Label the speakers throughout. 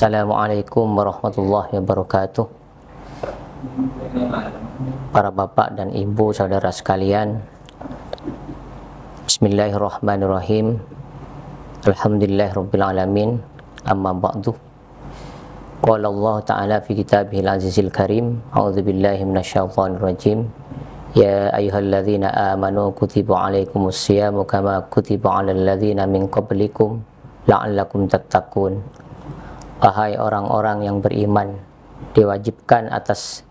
Speaker 1: Assalamualaikum warahmatullahi wabarakatuh Para bapak dan ibu saudara sekalian Bismillahirrahmanirrahim Alhamdulillahirrabbilalamin Amma ba'du Qala Allah Ta'ala fi kitabihil azizil karim A'udhu billahi minasyafanir rajim Ya ayuhal ladhina amanu kutibu alaikum usiyamu Kama kutibu ala ladhina min qablikum La'allakum tattakun Wahai orang-orang yang beriman, diwajibkan atas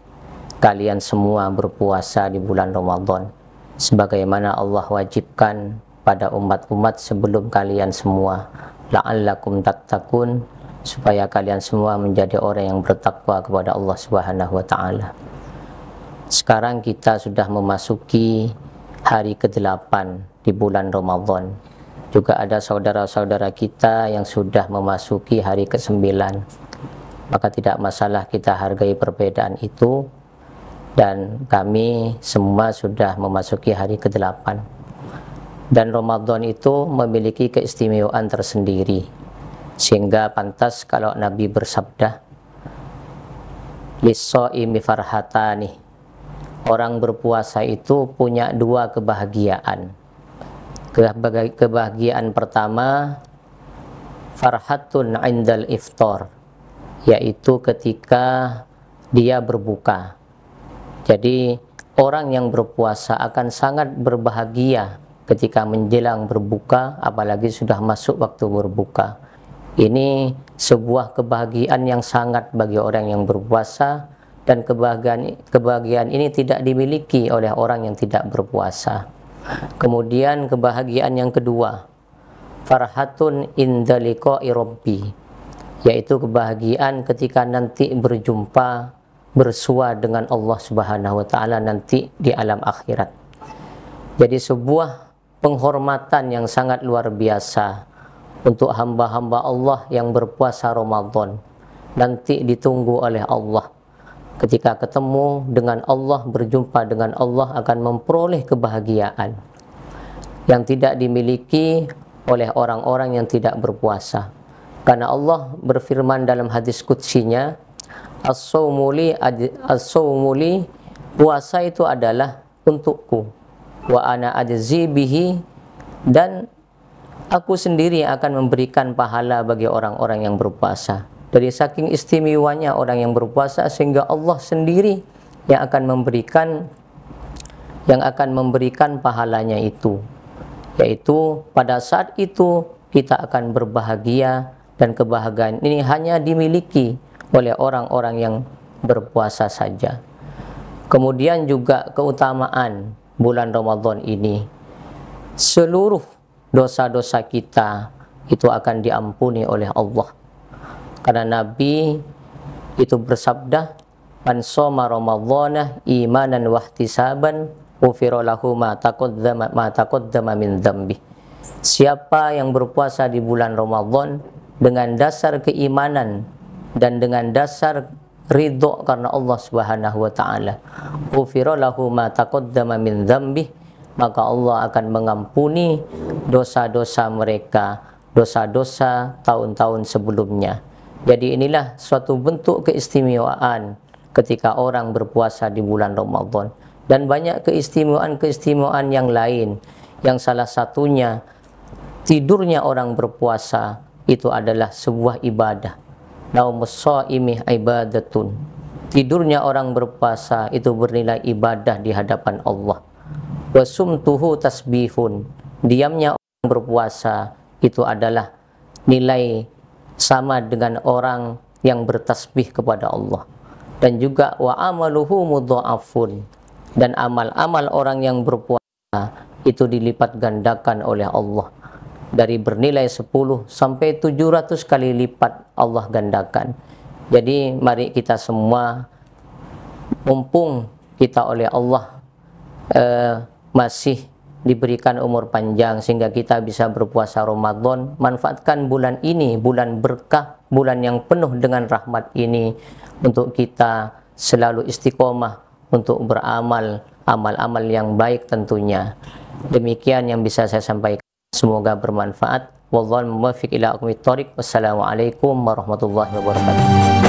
Speaker 1: kalian semua berpuasa di bulan Ramadan sebagaimana Allah wajibkan pada umat-umat sebelum kalian semua la'allakum tattaqun supaya kalian semua menjadi orang yang bertakwa kepada Allah Subhanahu wa taala. Sekarang kita sudah memasuki hari ke-8 di bulan Ramadan juga ada saudara-saudara kita yang sudah memasuki hari ke-9 maka tidak masalah kita hargai perbedaan itu dan kami semua sudah memasuki hari ke-8 dan Ramadan itu memiliki keistimewaan tersendiri sehingga pantas kalau Nabi bersabda imi farhatani Orang berpuasa itu punya dua kebahagiaan kebahagiaan pertama farhatun indal iftar yaitu ketika dia berbuka jadi orang yang berpuasa akan sangat berbahagia ketika menjelang berbuka apalagi sudah masuk waktu berbuka ini sebuah kebahagiaan yang sangat bagi orang yang berpuasa dan kebahagiaan kebahagiaan ini tidak dimiliki oleh orang yang tidak berpuasa Kemudian kebahagiaan yang kedua, farhatun indaliko irobi, yaitu kebahagiaan ketika nanti berjumpa bersua dengan Allah Subhanahu wa taala nanti di alam akhirat. Jadi sebuah penghormatan yang sangat luar biasa untuk hamba-hamba Allah yang berpuasa Ramadan nanti ditunggu oleh Allah ketika ketemu dengan Allah, berjumpa dengan Allah akan memperoleh kebahagiaan yang tidak dimiliki oleh orang-orang yang tidak berpuasa. Karena Allah berfirman dalam hadis kutsinya, As-sawmuli, as-sawmuli, puasa itu adalah untukku. Wa ana ajzi bihi, dan aku sendiri akan memberikan pahala bagi orang-orang yang berpuasa dari saking istimewanya orang yang berpuasa sehingga Allah sendiri yang akan memberikan yang akan memberikan pahalanya itu yaitu pada saat itu kita akan berbahagia dan kebahagiaan ini hanya dimiliki oleh orang-orang yang berpuasa saja kemudian juga keutamaan bulan Ramadan ini seluruh dosa-dosa kita itu akan diampuni oleh Allah karena Nabi itu bersabda, "Man shoma Ramadhana imanan wahtisaban, ufira lahu ma taqaddama ma taqaddama min dzambi." Siapa yang berpuasa di bulan Ramadan dengan dasar keimanan dan dengan dasar ridho karena Allah Subhanahu wa taala, ufira lahu ma taqaddama min dzambi, maka Allah akan mengampuni dosa-dosa mereka, dosa-dosa tahun-tahun sebelumnya. Jadi inilah suatu bentuk keistimewaan ketika orang berpuasa di bulan Ramadan dan banyak keistimewaan-keistimewaan yang lain yang salah satunya tidurnya orang berpuasa itu adalah sebuah ibadah. Naumus shaimi ibadatun. Tidurnya orang berpuasa itu bernilai ibadah di hadapan Allah. Wasumtuhu tasbihun. Diamnya orang berpuasa itu adalah nilai sama dengan orang yang bertasbih kepada Allah dan juga wa amaluhu mudha'afun dan amal-amal orang yang berpuasa itu dilipat gandakan oleh Allah dari bernilai 10 sampai 700 kali lipat Allah gandakan. Jadi mari kita semua mumpung kita oleh Allah eh, masih diberikan umur panjang sehingga kita bisa berpuasa Ramadan. Manfaatkan bulan ini, bulan berkah, bulan yang penuh dengan rahmat ini untuk kita selalu istiqomah untuk beramal amal-amal yang baik tentunya. Demikian yang bisa saya sampaikan. Semoga bermanfaat. Wallahu muwaffiq ila aqwamit thoriq. Wassalamualaikum warahmatullahi wabarakatuh.